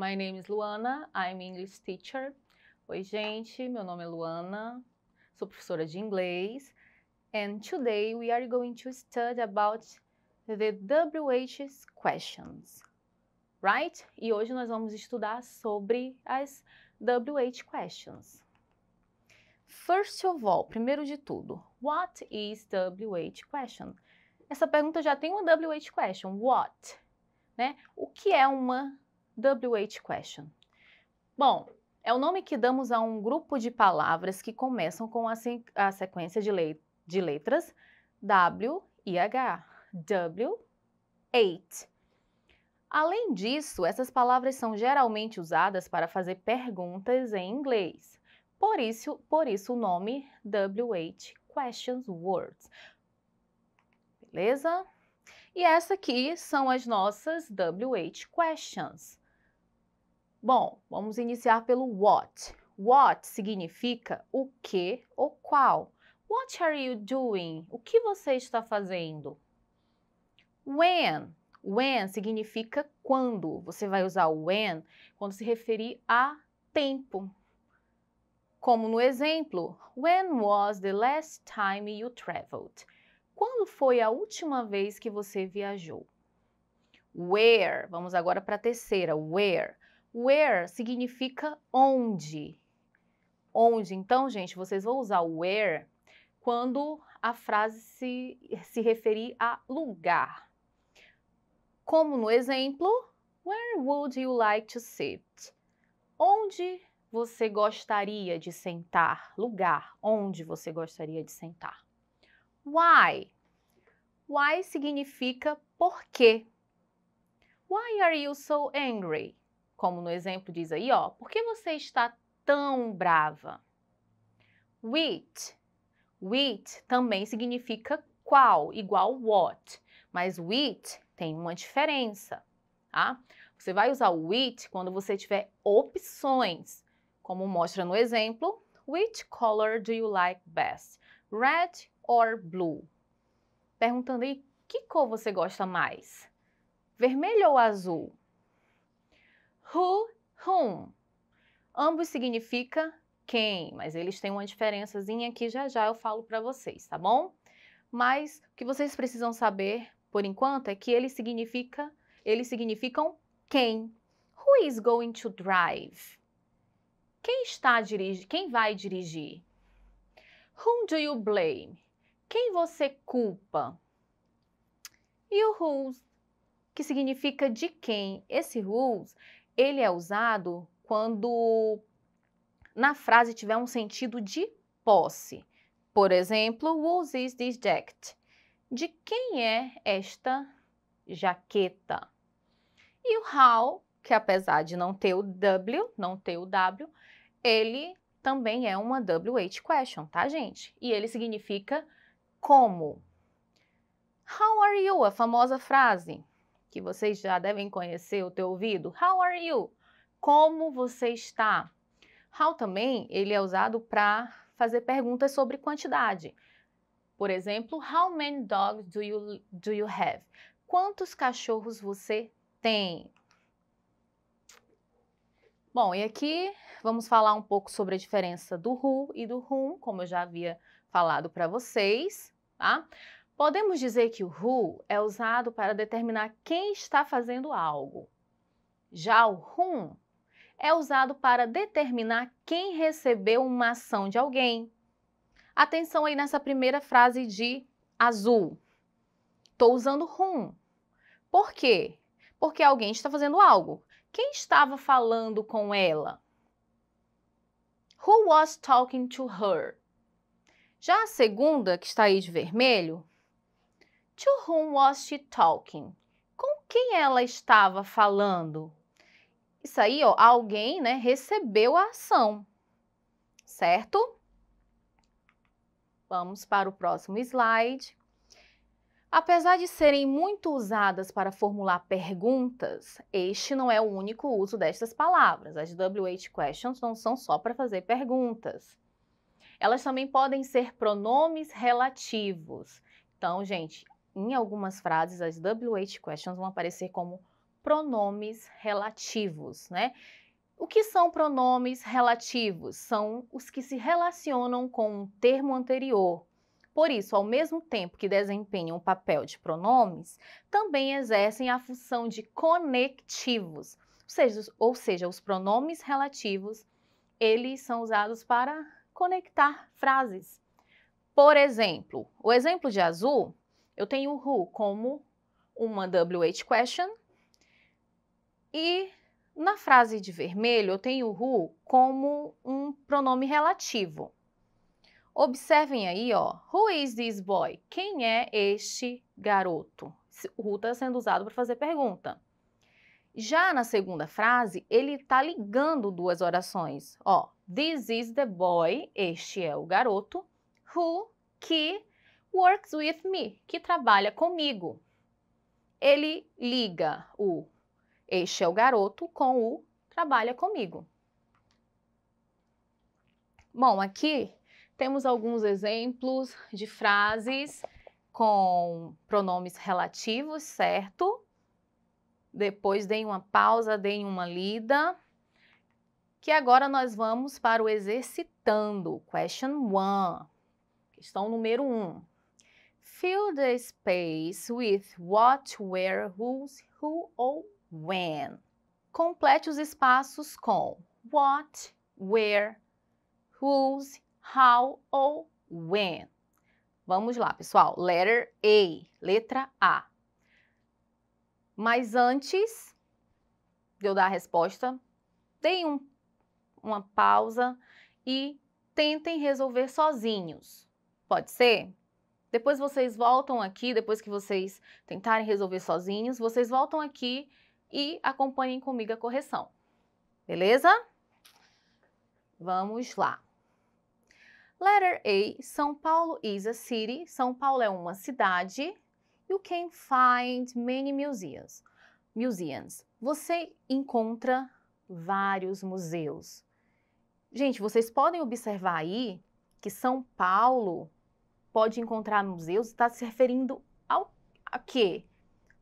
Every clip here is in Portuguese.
My name is Luana, I'm English teacher. Oi, gente, meu nome é Luana, sou professora de inglês. And today we are going to study about the WH questions, right? E hoje nós vamos estudar sobre as WH questions. First of all, primeiro de tudo, what is WH question? Essa pergunta já tem uma WH question, what, né? O que é uma WH question. Bom, é o nome que damos a um grupo de palavras que começam com a, a sequência de, le de letras W e H. W8. Além disso, essas palavras são geralmente usadas para fazer perguntas em inglês. Por isso, por isso o nome WH Questions Words. Beleza? E essa aqui são as nossas WH Questions. Bom, vamos iniciar pelo what. What significa o que ou qual. What are you doing? O que você está fazendo? When. When significa quando. Você vai usar o when quando se referir a tempo. Como no exemplo, when was the last time you traveled? Quando foi a última vez que você viajou? Where. Vamos agora para a terceira. Where Where significa onde. Onde? Então, gente, vocês vão usar where quando a frase se, se referir a lugar. Como no exemplo, Where would you like to sit? Onde você gostaria de sentar? Lugar onde você gostaria de sentar. Why? Why significa por quê. Why are you so angry? Como no exemplo diz aí, ó, por que você está tão brava? Which. Which também significa qual, igual what. Mas which tem uma diferença, tá? Você vai usar o which quando você tiver opções, como mostra no exemplo, which color do you like best, red or blue? Perguntando aí, que cor você gosta mais? Vermelho ou azul? Who, whom. Ambos significa quem, mas eles têm uma diferençazinha aqui, já já eu falo para vocês, tá bom? Mas o que vocês precisam saber, por enquanto, é que eles, significa, eles significam quem. Who is going to drive? Quem está dirigir? Quem vai dirigir? Whom do you blame? Quem você culpa? E o whose, que significa de quem? Esse whose ele é usado quando na frase tiver um sentido de posse. Por exemplo, whose is this jacket? De quem é esta jaqueta? E o how, que apesar de não ter o W, não ter o W, ele também é uma WH question, tá, gente? E ele significa como. How are you? A famosa frase que vocês já devem conhecer o teu ouvido. How are you? Como você está? How também ele é usado para fazer perguntas sobre quantidade. Por exemplo, how many dogs do you, do you have? Quantos cachorros você tem? Bom, e aqui vamos falar um pouco sobre a diferença do who e do whom, como eu já havia falado para vocês, tá? Podemos dizer que o who é usado para determinar quem está fazendo algo. Já o whom é usado para determinar quem recebeu uma ação de alguém. Atenção aí nessa primeira frase de azul. Estou usando whom. Por quê? Porque alguém está fazendo algo. Quem estava falando com ela? Who was talking to her? Já a segunda, que está aí de vermelho, To whom was she talking? Com quem ela estava falando? Isso aí, ó, alguém, né, recebeu a ação, certo? Vamos para o próximo slide. Apesar de serem muito usadas para formular perguntas, este não é o único uso destas palavras. As WH questions não são só para fazer perguntas. Elas também podem ser pronomes relativos. Então, gente, em algumas frases, as WH questions vão aparecer como pronomes relativos, né? O que são pronomes relativos? São os que se relacionam com um termo anterior. Por isso, ao mesmo tempo que desempenham o papel de pronomes, também exercem a função de conectivos. Ou seja, ou seja, os pronomes relativos, eles são usados para conectar frases. Por exemplo, o exemplo de azul eu tenho who como uma WH question e na frase de vermelho eu tenho who como um pronome relativo. Observem aí, ó, who is this boy? Quem é este garoto? Who está sendo usado para fazer pergunta. Já na segunda frase, ele está ligando duas orações. Ó, this is the boy, este é o garoto, who, que works with me, que trabalha comigo. Ele liga o este é o garoto com o trabalha comigo. Bom, aqui temos alguns exemplos de frases com pronomes relativos, certo? Depois deem uma pausa, deem uma lida. Que agora nós vamos para o exercitando. Question 1. Questão número 1. Um. Fill the space with what, where, whose, who ou when. Complete os espaços com what, where, whose, how ou when. Vamos lá, pessoal. Letter A, letra A. Mas antes de eu dar a resposta, deem um, uma pausa e tentem resolver sozinhos. Pode ser? Depois vocês voltam aqui, depois que vocês tentarem resolver sozinhos, vocês voltam aqui e acompanhem comigo a correção. Beleza? Vamos lá. Letter A, São Paulo is a city. São Paulo é uma cidade. You can find many museums. Museums. Você encontra vários museus. Gente, vocês podem observar aí que São Paulo pode encontrar museus está se referindo ao a quê?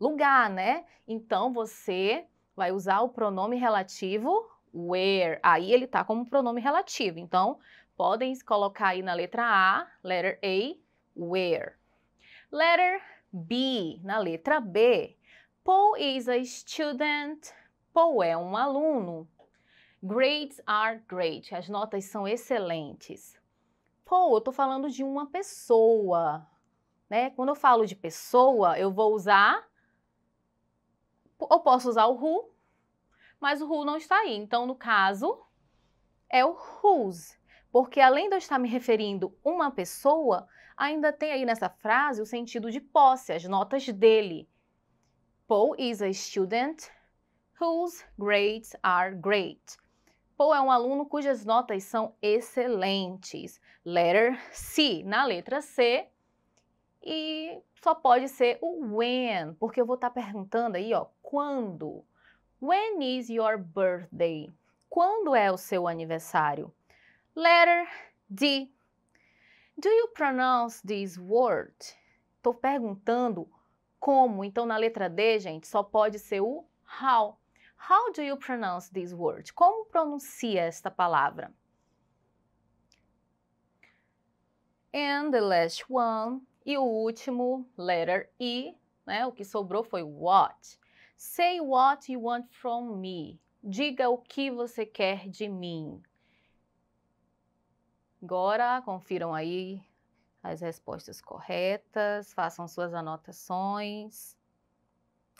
Lugar, né? Então você vai usar o pronome relativo where. Aí ele está como pronome relativo. Então podem colocar aí na letra A, letter A, where. Letter B, na letra B. Paul is a student. Paul é um aluno. Grades are great. As notas são excelentes. Pô, eu tô falando de uma pessoa, né? Quando eu falo de pessoa, eu vou usar eu posso usar o who, mas o who não está aí. Então, no caso, é o whose. Porque além de eu estar me referindo uma pessoa, ainda tem aí nessa frase o sentido de posse, as notas dele. Paul is a student whose grades are great. Paul é um aluno cujas notas são excelentes. Letter C. Na letra C, e só pode ser o when, porque eu vou estar tá perguntando aí, ó, quando. When is your birthday? Quando é o seu aniversário? Letter D. Do you pronounce this word? Estou perguntando como. Então, na letra D, gente, só pode ser o how. How do you pronounce this word? Como pronuncia esta palavra? And the last one, e o último, letter E, né? O que sobrou foi what. Say what you want from me. Diga o que você quer de mim. Agora, confiram aí as respostas corretas, façam suas anotações.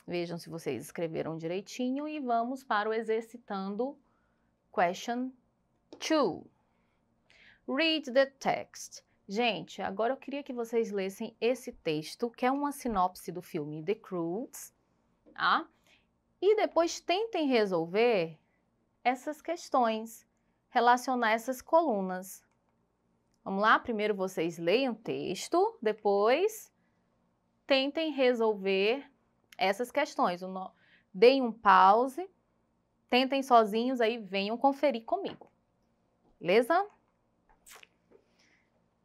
Vejam se vocês escreveram direitinho e vamos para o exercitando question 2. Read the text. Gente, agora eu queria que vocês lessem esse texto, que é uma sinopse do filme The Croods, tá? E depois tentem resolver essas questões, relacionar essas colunas. Vamos lá? Primeiro vocês leiam o texto, depois tentem resolver essas questões. No... Deem um pause, tentem sozinhos aí, venham conferir comigo. Beleza?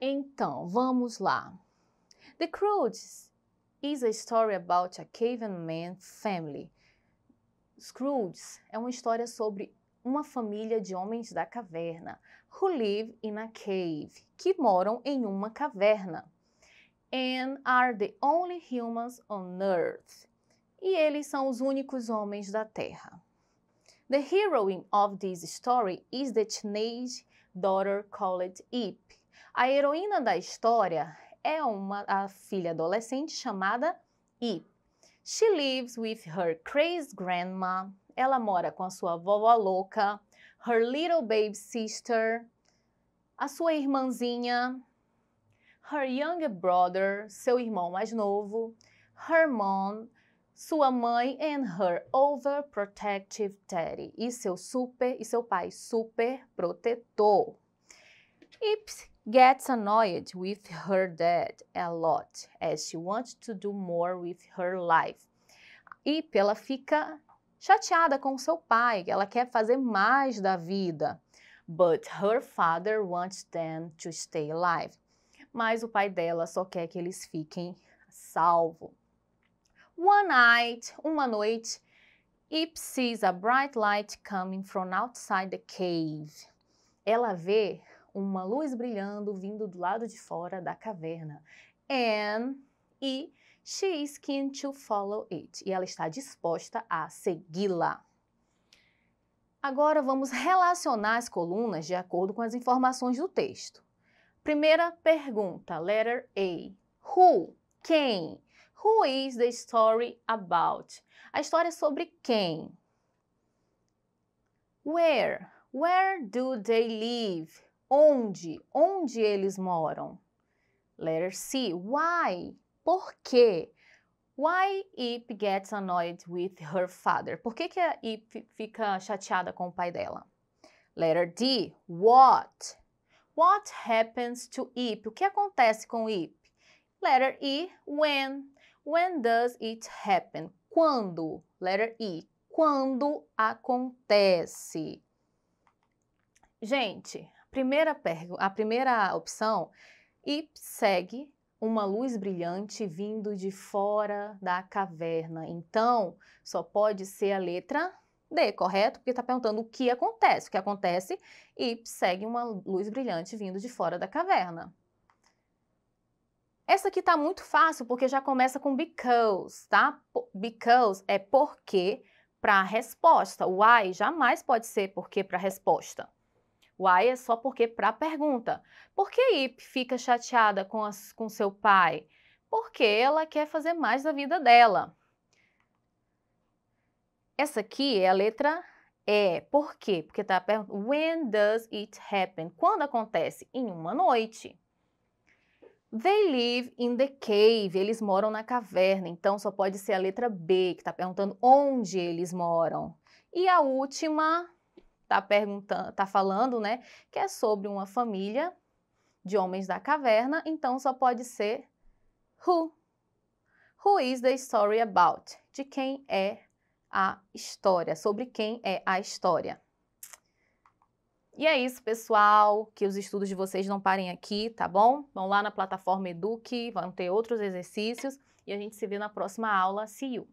Então, vamos lá. The Croods is a story about a caveman family. Scrooge é uma história sobre uma família de homens da caverna, who live in a cave, que moram em uma caverna, and are the only humans on earth e eles são os únicos homens da Terra. The heroine of this story is the teenage daughter called Ip. A heroína da história é uma a filha adolescente chamada Ip. She lives with her crazy grandma. Ela mora com a sua vovó louca, her little baby sister, a sua irmãzinha, her younger brother, seu irmão mais novo, her mom, sua mãe and her overprotective daddy e seu super e seu pai super protetor. Ips gets annoyed with her dad a lot as she wants to do more with her life. Ip ela fica chateada com seu pai, ela quer fazer mais da vida. But her father wants them to stay alive. Mas o pai dela só quer que eles fiquem salvos. One night, uma noite, Ip sees a bright light coming from outside the cave. Ela vê uma luz brilhando vindo do lado de fora da caverna. And e she is keen to follow it. E ela está disposta a segui-la. Agora vamos relacionar as colunas de acordo com as informações do texto. Primeira pergunta, letter A. Who? Quem? Who is the story about? A história é sobre quem? Where? Where do they live? Onde? Onde eles moram? Letter C. Why? Por quê? Why Ip gets annoyed with her father? Por que, que a Ip fica chateada com o pai dela? Letter D. What? What happens to Ip? O que acontece com Ip? Letter E. When? When does it happen? Quando? Letter E. Quando acontece? Gente, primeira a primeira opção, e segue uma luz brilhante vindo de fora da caverna. Então, só pode ser a letra D, correto? Porque está perguntando o que acontece. O que acontece? E segue uma luz brilhante vindo de fora da caverna. Essa aqui tá muito fácil porque já começa com because, tá? Because é porque para a resposta. Why jamais pode ser porque para a resposta. Why é só porque para a pergunta. Por que Ip fica chateada com, as, com seu pai? Porque ela quer fazer mais da vida dela. Essa aqui é a letra E. Por quê? Porque tá perguntando when does it happen? Quando acontece? Em uma noite. They live in the cave. Eles moram na caverna. Então só pode ser a letra B, que está perguntando onde eles moram. E a última está perguntando, tá falando, né, que é sobre uma família de homens da caverna. Então só pode ser who. Who is the story about? De quem é a história? Sobre quem é a história? E é isso, pessoal. Que os estudos de vocês não parem aqui, tá bom? Vão lá na plataforma Eduque, vão ter outros exercícios. E a gente se vê na próxima aula. See you!